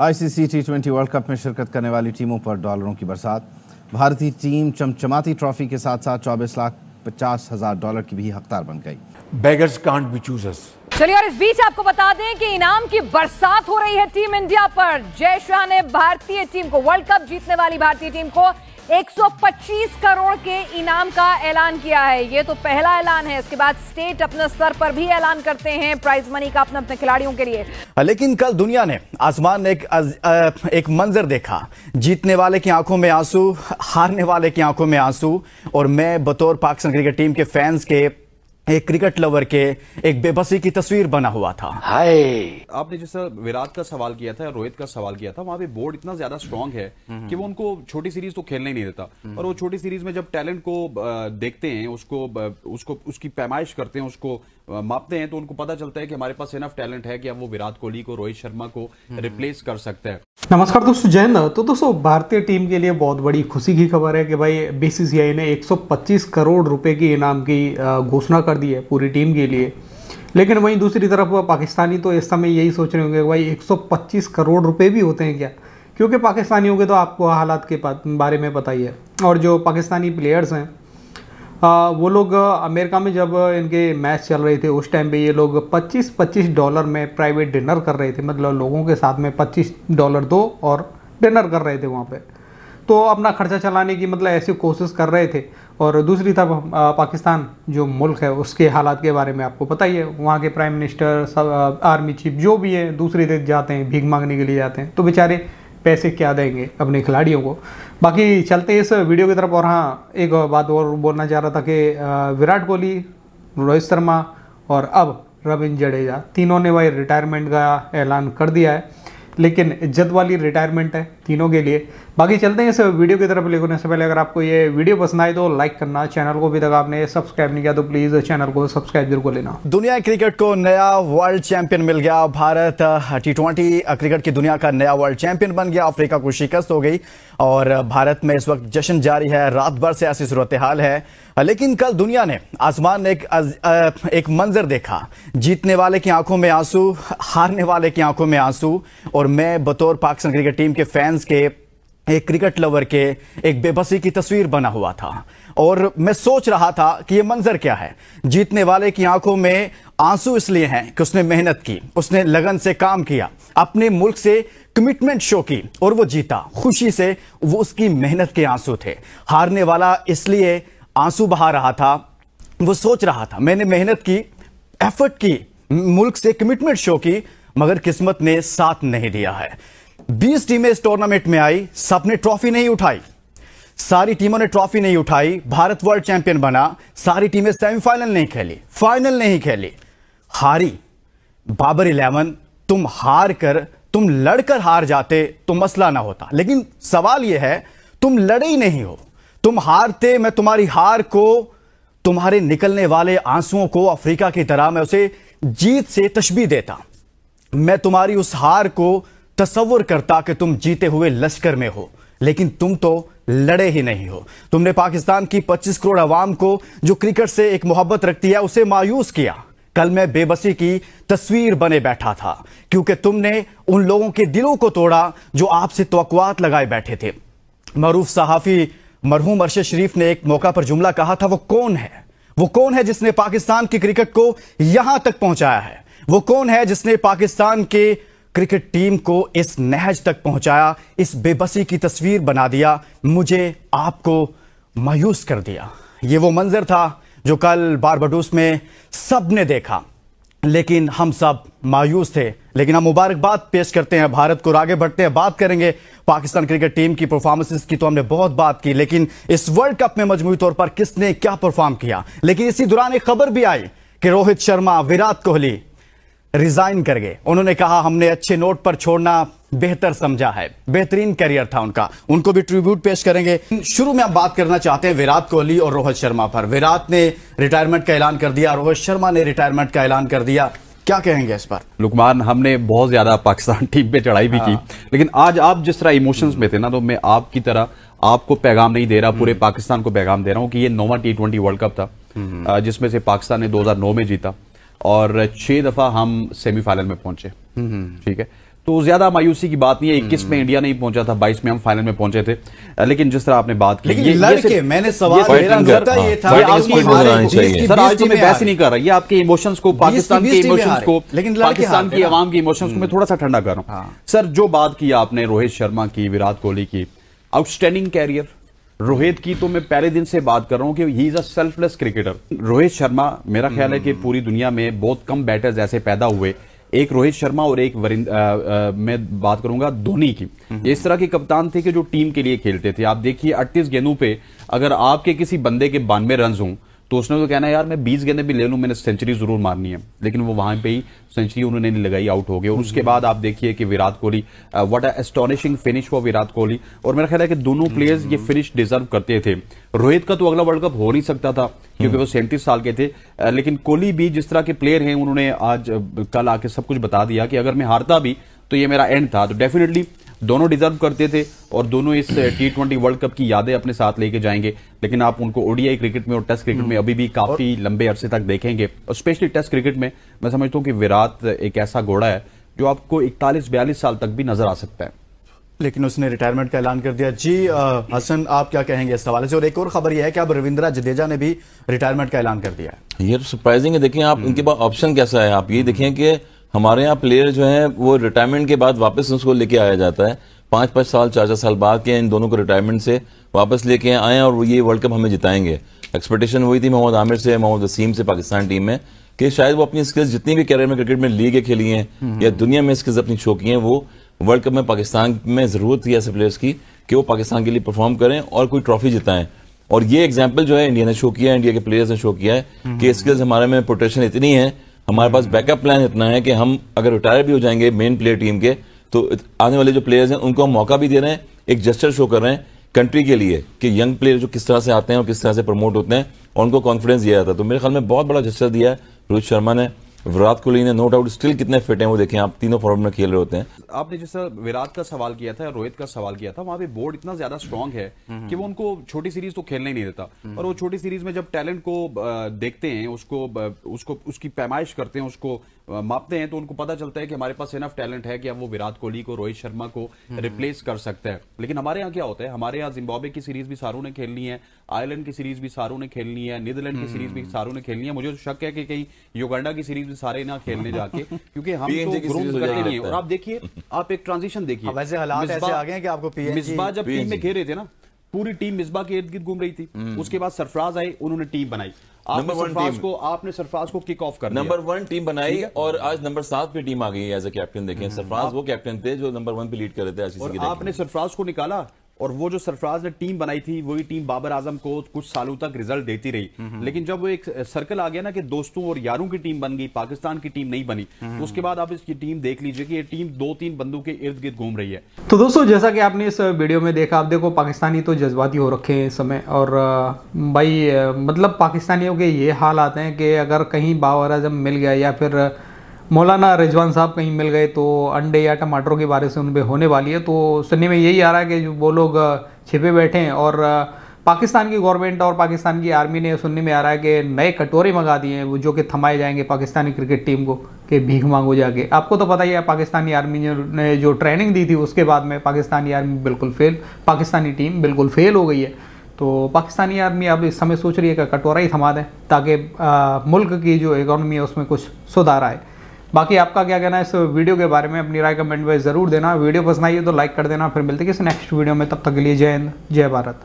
ICC T twenty world cup में शिरकत करने वाली टीमों पर डॉलरों की बरसात भारतीय टीम चमचमाती ट्रॉफी के साथ साथ चौबीस लाख पचास हजार डॉलर की भी हकदार बन गई बेगर्स कांट बी चूजर्स चलिए और इस बीच आपको बता दें कि इनाम की बरसात हो रही है टीम इंडिया पर जय शाह ने भारतीय टीम को वर्ल्ड कप जीतने वाली भारतीय टीम को 125 करोड़ के इनाम का ऐलान किया है ये तो पहला ऐलान है इसके बाद स्टेट अपने स्तर पर भी ऐलान करते हैं प्राइज मनी का अपने अपने खिलाड़ियों के लिए हाँ, लेकिन कल दुनिया ने आसमान ने एक, एक मंजर देखा जीतने वाले की आंखों में आंसू हारने वाले की आंखों में आंसू और मैं बतौर पाकिस्तान क्रिकेट टीम के फैंस के एक क्रिकेट लवर के एक बेबसी की तस्वीर बना हुआ था हाय आपने जैसे विराट का सवाल किया था रोहित का सवाल किया था वहां पे बोर्ड इतना ज्यादा स्ट्रांग है हम्म, हम्म। कि वो उनको छोटी सीरीज तो खेलने ही नहीं देता हम्म। और वो छोटी सीरीज में जब टैलेंट को देखते हैं उसको उसको उसकी पैमाइश करते हैं उसको मापते हैं तो उनको पता चलता है कि हमारे पास इनफ टैलेंट है कि अब वो विराट कोहली को रोहित शर्मा को रिप्लेस कर सकते हैं नमस्कार दोस्तों जैन तो दोस्तों भारतीय टीम के लिए बहुत बड़ी खुशी की खबर है कि भाई बीसीसीआई ने 125 करोड़ रुपए की इनाम की घोषणा कर दी है पूरी टीम के लिए लेकिन वहीं दूसरी तरफ पाकिस्तानी तो इस समय यही सोच रहे होंगे भाई 125 करोड़ रुपए भी होते हैं क्या क्योंकि पाकिस्तानियों के तो आपको हालात के बारे में पता ही है और जो पाकिस्तानी प्लेयर्स हैं आ, वो लोग अमेरिका में जब इनके मैच चल रहे थे उस टाइम पे ये लोग 25-25 डॉलर में प्राइवेट डिनर कर रहे थे मतलब लोगों के साथ में 25 डॉलर दो और डिनर कर रहे थे वहाँ पे तो अपना खर्चा चलाने की मतलब ऐसी कोशिश कर रहे थे और दूसरी तरफ पाकिस्तान जो मुल्क है उसके हालात के बारे में आपको पता ही है वहाँ के प्राइम मिनिस्टर सब आर्मी चीफ जो भी है दूसरे देश जाते हैं भीख मांगने के लिए जाते हैं तो बेचारे पैसे क्या देंगे अपने खिलाड़ियों को बाकी चलते इस वीडियो की तरफ और हाँ एक बात और बोलना चाह रहा था कि विराट कोहली रोहित शर्मा और अब रविंद्र जडेजा तीनों ने भाई रिटायरमेंट का ऐलान कर दिया है लेकिन इज्जत वाली रिटायरमेंट है तीनों के लिए बाकी चलते हैं इस वीडियो की तरफ लेकिन इससे पहले अगर आपको ये वीडियो पसंद आए तो लाइक करना चैनल को अभी तक आपने सब्सक्राइब नहीं किया तो प्लीज चैनल को सब्सक्राइब जरूर लेना दुनिया क्रिकेट को नया वर्ल्ड चैंपियन मिल गया भारत टी ट्वेंटी क्रिकेट की दुनिया का नया वर्ल्ड चैंपियन बन गया अफ्रीका को शिकस्त हो गई और भारत में इस वक्त जश्न जारी है रात भर से ऐसी सूरत हाल है लेकिन कल दुनिया ने आसमान ने एक, एक मंजर देखा जीतने वाले की आंखों में आंसू हारने वाले की आंखों में आंसू और मैं बतौर पाकिस्तान क्रिकेट टीम के फैंस के एक क्रिकेट लवर के एक बेबसी की तस्वीर बना हुआ था और मैं सोच रहा था कि यह मंजर क्या है जीतने वाले की आंखों में आंसू इसलिए हैं कि उसने मेहनत की उसने लगन से काम किया अपने मुल्क से कमिटमेंट शो की और वो जीता खुशी से वो उसकी मेहनत के आंसू थे हारने वाला इसलिए आंसू बहा रहा था वो सोच रहा था मैंने मेहनत की एफर्ट की मुल्क से कमिटमेंट शो की मगर किस्मत ने साथ नहीं दिया है बीस टीमें इस टूर्नामेंट में आई सबने ट्रॉफी नहीं उठाई सारी टीमों ने ट्रॉफी नहीं उठाई भारत वर्ल्ड चैंपियन बना सारी टीमें सेमीफाइनल नहीं खेली फाइनल नहीं खेली हारी बाबर इलेवन तुम हार कर तुम लड़कर हार जाते तो मसला ना होता लेकिन सवाल यह है तुम लड़े ही नहीं हो तुम हारते मैं तुम्हारी हार को तुम्हारे निकलने वाले आंसुओं को अफ्रीका की तरह मैं उसे जीत से तशबी देता मैं तुम्हारी उस हार को तस्वर करता कि तुम जीते हुए लश्कर में हो लेकिन तुम तो लड़े ही नहीं हो तुमने पाकिस्तान की 25 करोड़ अवाम को जो क्रिकेट से एक मोहब्बत रखती है उसे मायूस किया कल मैं बेबसी की तस्वीर बने बैठा था क्योंकि तुमने उन लोगों के दिलों को तोड़ा जो आपसे तोकवात लगाए बैठे थे मरूफ सहाफ़ी मरहूम अरशद शरीफ ने एक मौका पर जुमला कहा था वो कौन है वो कौन है जिसने पाकिस्तान की क्रिकेट को यहां तक पहुंचाया है वो कौन है जिसने पाकिस्तान के क्रिकेट टीम को इस नहज तक पहुंचाया इस बेबसी की तस्वीर बना दिया मुझे आपको मायूस कर दिया ये वो मंजर था जो कल बारबडूस में सब ने देखा लेकिन हम सब मायूस थे लेकिन हम मुबारकबाद पेश करते हैं भारत को आगे बढ़ते हैं बात करेंगे पाकिस्तान क्रिकेट टीम की परफॉर्मेंसेस की तो हमने बहुत बात की लेकिन इस वर्ल्ड कप में मजमूरी तौर पर किसने क्या परफॉर्म किया लेकिन इसी दौरान एक खबर भी आई कि रोहित शर्मा विराट कोहली रिजाइन कर गए उन्होंने कहा हमने अच्छे नोट पर छोड़ना बेहतर समझा है बेहतरीन करियर था उनका उनको भी ट्रिब्यूट पेश करेंगे शुरू में हम बात करना चाहते हैं विराट कोहली और रोहित शर्मा पर विराट ने रिटायरमेंट का ऐलान कर दिया रोहित शर्मा ने रिटायरमेंट का ऐलान कर दिया क्या कहेंगे इस पर लुकमान हमने बहुत ज्यादा पाकिस्तान टीम पे चढ़ाई भी की हाँ। लेकिन आज आप जिस तरह इमोशंस में थे ना तो मैं आपकी तरह आपको पैगाम नहीं दे रहा पूरे हम्म। पाकिस्तान को पैगाम दे रहा हूँ कि ये नोवा टी वर्ल्ड कप था हम्म। जिसमें से पाकिस्तान ने दो में जीता और छह दफा हम सेमीफाइनल में पहुंचे ठीक है तो ज्यादा मायूसी की बात नहीं है इक्कीस में इंडिया नहीं पहुंचा था बाईस में हम फाइनल में पहुंचे थे लेकिन जिस तरह आपने बात की ये, लड़के, ये मैंने सवाल ये था सर आज तो मैं नहीं कर रहा ये आपके इमोशंस को पाकिस्तान के इमोशंस को लेकिन पाकिस्तान की आवाम के इमोशंस को मैं हम्म। थोड़ा सा ठंडा कर रहा हूँ हाँ। सर जो बात की आपने रोहित शर्मा की विराट कोहली की आउटस्टैंडिंग कैरियर रोहित की तो मैं पहले दिन से बात कर रहा हूँ कि he is a selfless cricketer Rohit Sharma मेरा ख्याल है कि हम्म। पूरी दुनिया में बहुत कम बैटर्स ऐसे पैदा हुए एक रोहित शर्मा और एक वरिंद मैं बात करूंगा धोनी की हम्म। इस तरह के कप्तान थे कि जो टीम के लिए खेलते थे आप देखिए अट्ठीस गेंदों पे अगर आपके किसी बंदे के बानवे रन हों तो उसने तो कहना यार मैं बीस गेंदे भी ले लूँ मैंने सेंचुरी जरूर मारनी है लेकिन वो वहां पे ही सेंचुरी उन्होंने नहीं लगाई आउट हो गए और उसके बाद आप देखिए कि Virat Kohli what astonishing finish हुआ विराट कोहली और मेरा ख्याल है कि दोनों प्लेयर्स ये फिनिश डिजर्व करते थे रोहित का तो अगला वर्ल्ड कप हो नहीं सकता था क्योंकि वो सैंतीस साल के थे uh, लेकिन कोहली भी जिस तरह के प्लेयर हैं उन्होंने आज uh, कल आके सब कुछ बता दिया कि अगर मैं हारता भी तो ये मेरा एंड था तो डेफिनेटली दोनों डिजर्व करते थे और दोनों इस टी ट्वेंटी वर्ल्ड कप की यादें अपने साथ लेके जाएंगे लेकिन आप उनको ओडीआई क्रिकेट में और टेस्ट क्रिकेट में हम्म। अभी भी काफी लंबे अरसे तक देखेंगे और स्पेशली टेस्ट क्रिकेट में मैं समझता हूँ कि विराट एक ऐसा घोड़ा है जो आपको इकतालीस बयालीस साल तक भी नजर आ सकता है लेकिन उसने रिटायरमेंट का ऐलान कर दिया जी आ, हसन आप क्या कहेंगे इस हवाले से और एक और खबर यह है कि अब रविंद्रा जडेजा ने भी रिटायरमेंट का ऐलान कर दिया है ये सरप्राइजिंग तो है देखिए आप हम्म। इनके पास ऑप्शन कैसा है आप ये हम्म। देखें कि हमारे यहाँ प्लेयर जो है वो रिटायरमेंट के बाद वापस उसको लेके आया जाता है पाँच पाँच साल चार चार साल बाद के इन दोनों को रिटायरमेंट से वापस लेके आए और ये वर्ल्ड कप हमें जिताएंगे एक्सपेक्टेशन हुई थी मोहम्मद आमिर से मोहम्मद वसीम से पाकिस्तान टीम में कि शायद वो अपनी स्किल्स जितनी भी कैरियर में क्रिकेट में लीगे खेली हैं या हम्म। दुनिया में स्किल्स अपनी शो की हैं वो वर्ल्ड कप में पाकिस्तान में ज़रूरत थी ऐसे प्लेयर्स की कि वो पाकिस्तान के लिए परफॉर्म करें और कोई ट्रॉफी जिताएं और ये एग्जाम्पल जो है इंडिया ने शो किया है इंडिया के प्लेयर्स ने शो किया है कि स्किल्स हम्म। हमारे में पोटेशन इतनी है हमारे पास बैकअप प्लान इतना है कि हम अगर रिटायर भी हो जाएंगे मेन प्लेयर टीम के तो आने वाले जो प्लेयर्स हैं उनको हम मौका भी दे रहे हैं एक जस्टर शो कर रहे हैं कंट्री के लिए कि यंग प्लेयर जो किस तरह से आते हैं और किस तरह से प्रमोट होते हैं और उनको कॉन्फिडेंस दिया जाता है तो मेरे ख्याल में बहुत बड़ा जस्टर दिया है रोहित शर्मा ने विराट कोहली ने नो डाउट स्टिल कितने फिट हैं वो देखें आप तीनों फॉर्म में खेल रहे होते हैं आपने जैसे विराट का सवाल किया था रोहित का सवाल किया था वहां पे बोर्ड इतना ज्यादा स्ट्रांग है हम्म। कि वो उनको छोटी सीरीज तो खेलने ही नहीं देता हम्म। और वो छोटी सीरीज में जब टैलेंट को देखते हैं उसको उसको उसकी पैमाइश करते हैं उसको मापते हैं तो उनको पता चलता है कि हमारे पास इनफ टैलेंट है कि अब वो विराट कोहली को रोहित शर्मा को रिप्लेस हम्म। कर सकते हैं लेकिन हमारे यहाँ क्या होता है हमारे यहाँ जिम्बाब्वे की सीरीज भी सारू ने खेलनी है आयरलैंड की सीरीज भी सारों ने खेलनी है नीदरलैंड की सीरीज भी हम्म। सारों ने खेलनी है मुझे तो शक है कि कहीं युगांडा की सीरीज भी सारे ना खेलने जाके क्योंकि हम तो ग्रूम करते नहीं है और आप देखिए आप एक ट्रांजिशन देखिए वैसे हालात ऐसे आ गए कि आपको मिसबा जब टीम में खेल रहे थे ना पूरी टीम मिसबा के इर्द गिर्द घूम रही थी हम्म। उसके बाद सरफराज आए उन्होंने टीम बनाई नंबर वन टीम को आपने सरफराज को किक ऑफ कर नंबर वन टीम बनाई और आज नंबर सात पे टीम आ गई है एज ए कैप्टन देखें सरफराज वो कैप्टन थे जो नंबर वन पे लीड कर रहे थे आपने सरफराज को निकाला और वो जो सरफराज ने टीम बनाई थी वही टीम बाबर आजम को कुछ सालों तक रिजल्ट देती रही लेकिन जब वो एक सर्कल आ गया ना कि दोस्तों और यारों की टीम बन गई पाकिस्तान की टीम नहीं बनी तो उसके बाद आप इसकी टीम देख लीजिए कि ये टीम दो तीन बंदों के इर्द गिर्द घूम रही है तो दोस्तों जैसा कि आपने इस वीडियो में देखा आप देखो पाकिस्तानी तो जज्बाती हो रखे हैं इस समय और भाई मतलब पाकिस्तानियों के ये हाल आते हैं कि अगर कहीं बाबर आजम मिल गया या फिर मौलाना रिजवान साहब कहीं मिल गए तो अंडे या टमाटरों की बारिश उन पर होने वाली है तो सुनने में यही आ रहा है कि वो लोग छिपे बैठे हैं और पाकिस्तान की गवर्नमेंट और पाकिस्तान की आर्मी ने सुनने में आ रहा है कि नए कटोरे मंगा दिए हैं वो जो कि थमाए जाएंगे पाकिस्तानी क्रिकेट टीम को कि भीख मांगो जाके आपको तो पता ही है पाकिस्तानी आर्मी ने जो ट्रेनिंग दी थी उसके बाद में पाकिस्तानी आर्मी बिल्कुल फेल पाकिस्तानी टीम बिल्कुल फेल हो गई है तो पाकिस्तानी आर्मी अब इस समय सोच रही है कि कटोरा ही थमा दें ताकि मुल्क की जो इकोनॉमी है उसमें कुछ सुधार आए बाकी आपका क्या कहना है इस वीडियो के बारे में अपनी राय कमेंट में ज़रूर देना वीडियो पसंद आई है तो लाइक कर देना फिर मिलते किसी नेक्स्ट वीडियो में तब तक के लिए जय हिंद जय भारत